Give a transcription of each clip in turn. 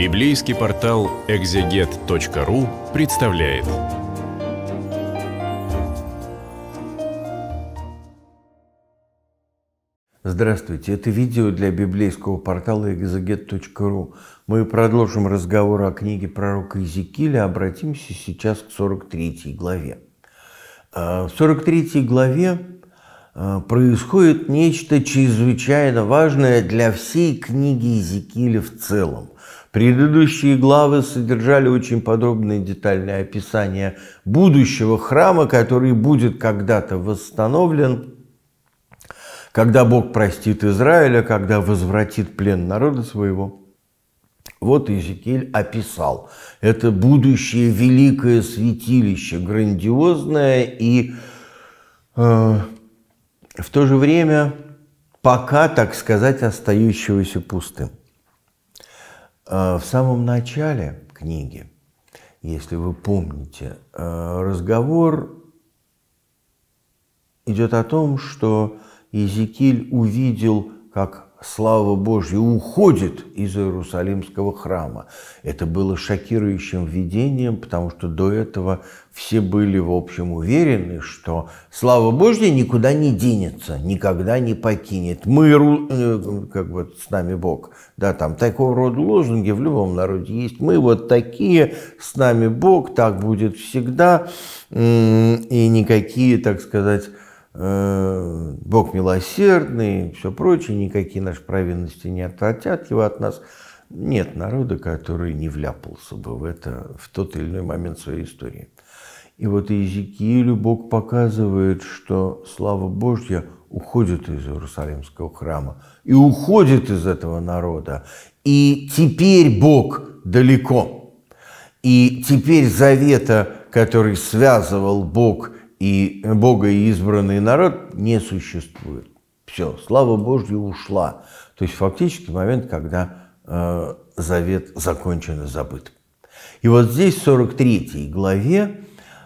Библейский портал экзегет.ру представляет. Здравствуйте, это видео для библейского портала экзегет.ру. Мы продолжим разговор о книге пророка Иезекииля, обратимся сейчас к 43 главе. Э, в 43 главе э, происходит нечто чрезвычайно важное для всей книги Иезекииля в целом – Предыдущие главы содержали очень подробное и детальное описание будущего храма, который будет когда-то восстановлен, когда Бог простит Израиля, когда возвратит плен народа своего. Вот Иезекииль описал. Это будущее великое святилище, грандиозное и э, в то же время пока, так сказать, остающегося пустым. А, в самом начале книги, если вы помните, а, разговор идет о том, что Езекиль увидел, как слава Божья уходит из Иерусалимского храма. Это было шокирующим видением, потому что до этого все были, в общем, уверены, что слава Божья никуда не денется, никогда не покинет. Мы, э, как бы с нами Бог, да, там такого рода лозунги в любом народе есть. Мы вот такие, с нами Бог, так будет всегда, и никакие, так сказать, Э, Бог милосердный, все прочее, никакие наши провинности не отвратят его от нас. Нет народа, который не вляпался бы в это в тот или иной момент своей истории. И вот Иезекиилю Бог показывает, что слава Божья уходит из Иерусалимского храма и уходит из этого народа. И теперь Бог далеко. И теперь завета, который связывал Бог – и Бога и избранный народ не существует. Все, слава Божья ушла. То есть фактически момент, когда э, завет закончен и забыт. И вот здесь, в 43 главе,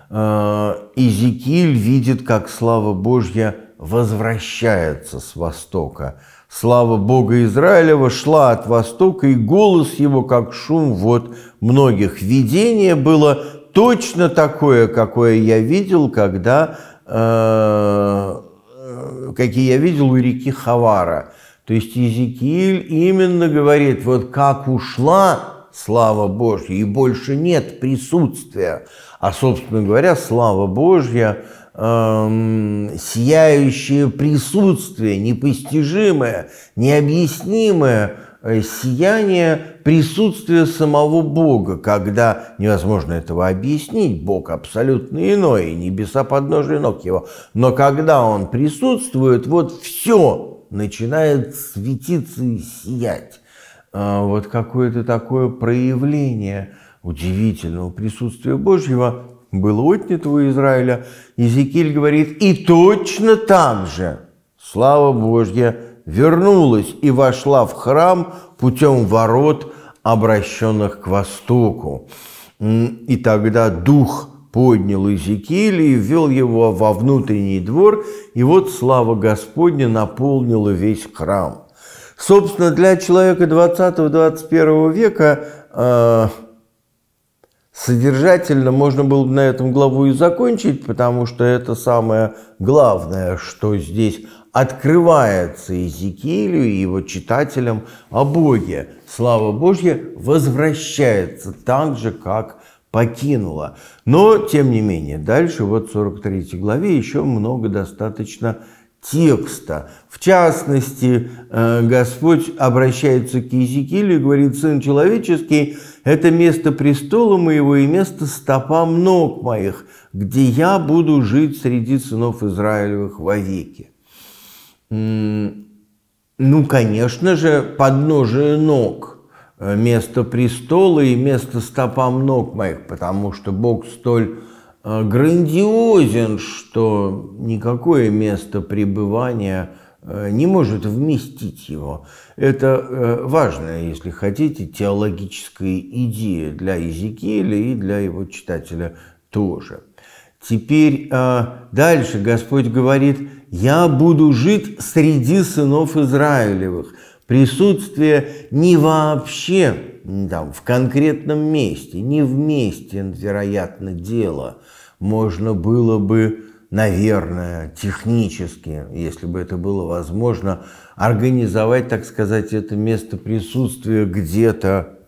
э, Изекиль видит, как слава Божья возвращается с востока. Слава Бога Израилева шла от востока, и голос его, как шум вот многих. Видение было точно такое, какое я видел, когда э, э, какие я видел у реки Хавара. То есть Иезекииль именно говорит, вот как ушла слава Божья, и больше нет присутствия, а, собственно говоря, слава Божья эм, сияющее присутствие, непостижимое, необъяснимое, Э, сияние присутствия самого Бога, когда невозможно этого объяснить, Бог абсолютно иной, небеса подножия ног его, но когда он присутствует, вот все начинает светиться и сиять. А, вот какое-то такое проявление удивительного присутствия Божьего было отнято у Израиля. Иезекииль говорит, и точно так же, слава Божья, вернулась и вошла в храм путем ворот, обращенных к востоку. И тогда дух поднял Иезекииля и ввел его во внутренний двор, и вот слава Господня наполнила весь храм. Собственно, для человека 20-21 века э, содержательно можно было бы на этом главу и закончить, потому что это самое главное, что здесь открывается Иезекиилю и его читателям о Боге. Слава Божья возвращается так же, как покинула. Но, тем не менее, дальше, вот в 43 главе, еще много достаточно текста. В частности, э, Господь обращается к Иезекиилю и говорит, «Сын человеческий, это место престола моего и место стопам ног моих, где я буду жить среди сынов Израилевых вовеки». Ну, конечно же, подножие ног, э, место престола и место стопам ног моих, потому что Бог столь э, грандиозен, что никакое место пребывания э, не может вместить его. Это важная, если хотите, теологическая идея для Иезекииля и для его читателя тоже. Теперь э, дальше Господь говорит, «Я буду жить среди сынов Израилевых». Присутствие не вообще там, в конкретном месте, не вместе, вероятно, дело. Можно было бы, наверное, технически, если бы это было возможно, организовать, так сказать, это место присутствия где-то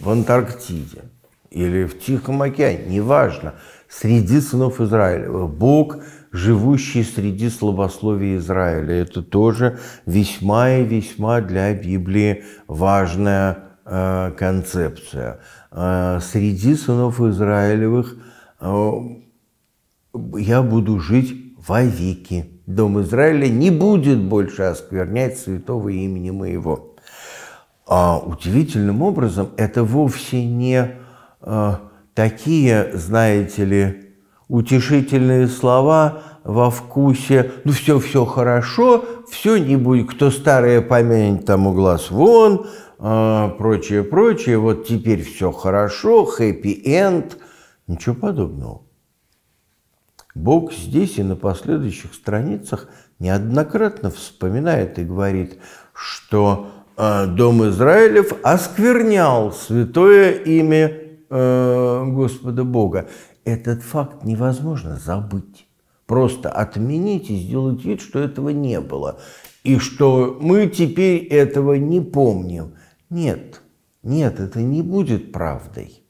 в Антарктиде или в Тихом океане, неважно среди сынов Израиля Бог, живущий среди слабословия Израиля. Это тоже весьма и весьма для Библии важная э, концепция. Э, среди сынов Израилевых э, я буду жить вовеки. Дом Израиля не будет больше осквернять святого имени моего. А удивительным образом это вовсе не э, такие, знаете ли, утешительные слова во вкусе «ну все, все хорошо, все не будет, кто старое помянет, тому глаз вон», э, прочее, прочее, вот теперь все хорошо, хэппи-энд, ничего подобного. Бог здесь и на последующих страницах неоднократно вспоминает и говорит, что э, дом Израилев осквернял святое имя Э, Господа Бога. Этот факт невозможно забыть. Просто отменить и сделать вид, что этого не было. И что мы теперь этого не помним. Нет, нет, это не будет правдой.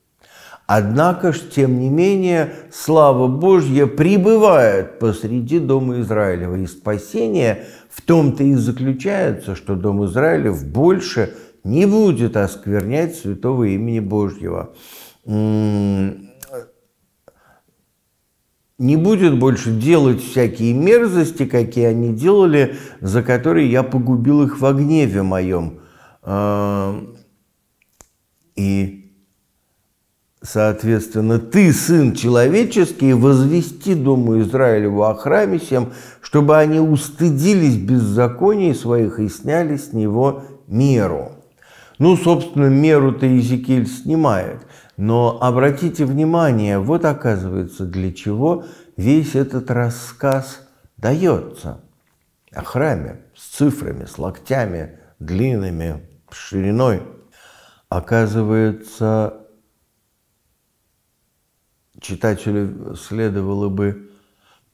Однако ж, тем не менее, слава Божья пребывает посреди Дома Израилева. И спасение в том-то и заключается, что Дом Израилев больше не будет осквернять святого имени Божьего не будет больше делать всякие мерзости, какие они делали, за которые я погубил их в гневе моем. А, и, соответственно, ты, Сын Человеческий, возвести Дому Израилеву о храме всем, чтобы они устыдились беззаконий своих и сняли с него меру. Ну, собственно, меру-то Иезекииль снимает – но обратите внимание, вот оказывается, для чего весь этот рассказ дается. О храме с цифрами, с локтями, длинными, шириной. Оказывается, читателю следовало бы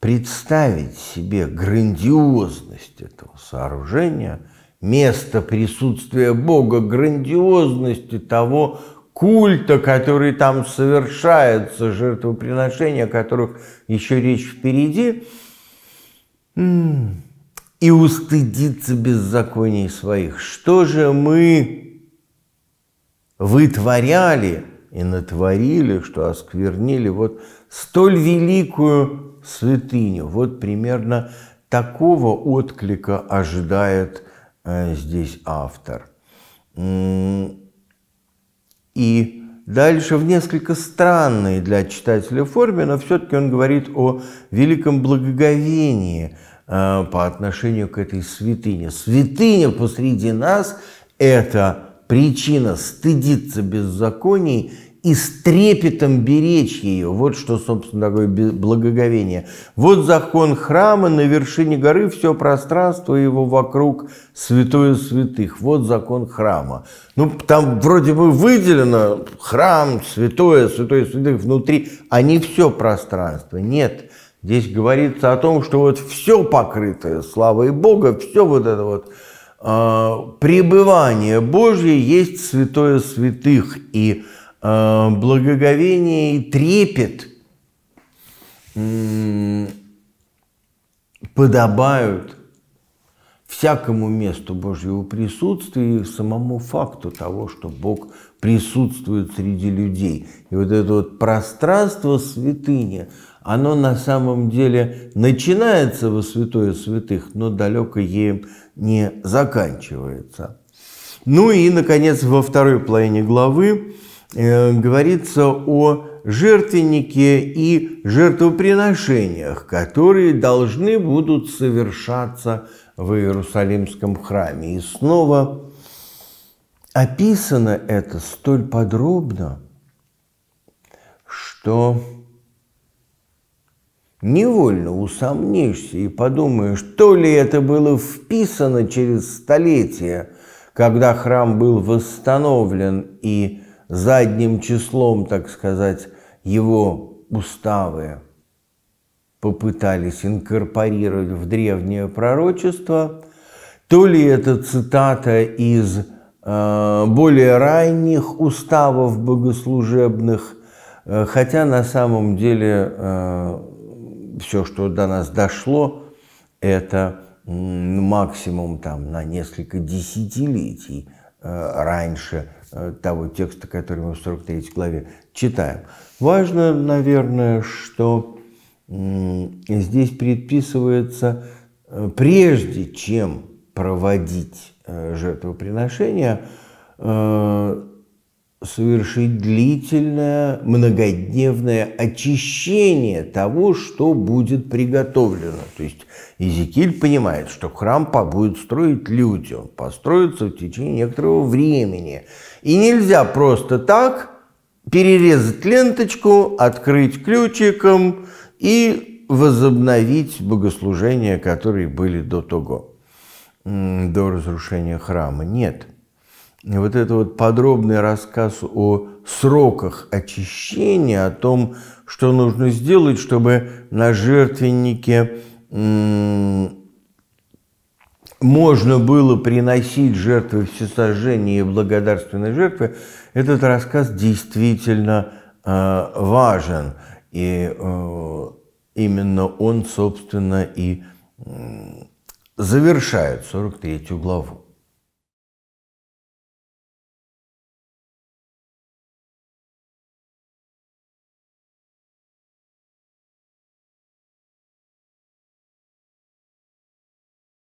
представить себе грандиозность этого сооружения, место присутствия Бога, грандиозности того, культа, который там совершается, жертвоприношения, о которых еще речь впереди, м-м. и устыдиться беззаконий своих. Что же мы вытворяли и натворили, что осквернили вот столь великую святыню? Вот примерно такого отклика ожидает э, здесь автор. М-м. И дальше в несколько странной для читателя форме, но все-таки он говорит о великом благоговении э, по отношению к этой святыне. Святыня посреди нас – это причина стыдиться беззаконий и с трепетом беречь ее. Вот что, собственно, такое благоговение. Вот закон храма, на вершине горы все пространство его вокруг святое святых. Вот закон храма. Ну, там вроде бы выделено храм, святое, святое святых внутри, а не все пространство. Нет, здесь говорится о том, что вот все покрытое славой Бога, все вот это вот э, пребывание Божье есть святое святых. И Э, благоговение и трепет подобают всякому месту Божьего присутствия и самому факту того, что Бог присутствует среди людей. И вот это вот пространство святыни, оно на самом деле начинается во святое святых, но далеко ею не заканчивается. Ну и, наконец, во второй половине главы Э, говорится о жертвеннике и жертвоприношениях, которые должны будут совершаться в Иерусалимском храме. И снова описано это столь подробно, что невольно усомнишься и подумаешь, то ли это было вписано через столетия, когда храм был восстановлен и задним числом, так сказать, его уставы попытались инкорпорировать в древнее пророчество, то ли это цитата из э, более ранних уставов богослужебных, э, хотя на самом деле э, все, что до нас дошло, это максимум там на несколько десятилетий э, раньше Э, того текста, который мы в 43 главе читаем. Важно, наверное, что здесь предписывается, э, прежде чем проводить э, жертвоприношение, совершить длительное многодневное очищение того, что будет приготовлено. То есть Изекиль понимает, что храм будет строить люди, он построится в течение некоторого времени. И нельзя просто так перерезать ленточку, открыть ключиком и возобновить богослужения, которые были до того, до разрушения храма. Нет – вот это вот подробный рассказ о сроках очищения, о том, что нужно сделать, чтобы на жертвеннике можно было приносить жертвы всесожжения и благодарственной жертвы, этот рассказ действительно э, важен. И э, именно он, собственно, и э, завершает 43 главу.